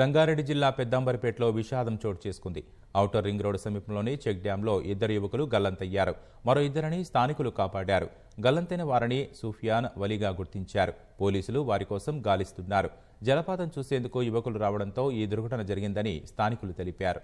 రంగారెడ్డి జిల్లా పెద్దాంబరిపేటలో విషాదం చోటు చేసుకుంది ఔటర్ రింగ్ రోడ్డు సమీపంలోని చెక్ డ్యాంలో ఇద్దరు యువకులు గల్లంతయ్యారు మరో ఇద్దరిని స్థానికులు కాపాడారు గల్లంతైన వారిని సూఫియాన్ వలిగా గుర్తించారు పోలీసులు వారి కోసం గాలిస్తున్నారు జలపాతం చూసేందుకు యువకులు రావడంతో ఈ దుర్ఘటన జరిగిందని స్థానికులు తెలిపారు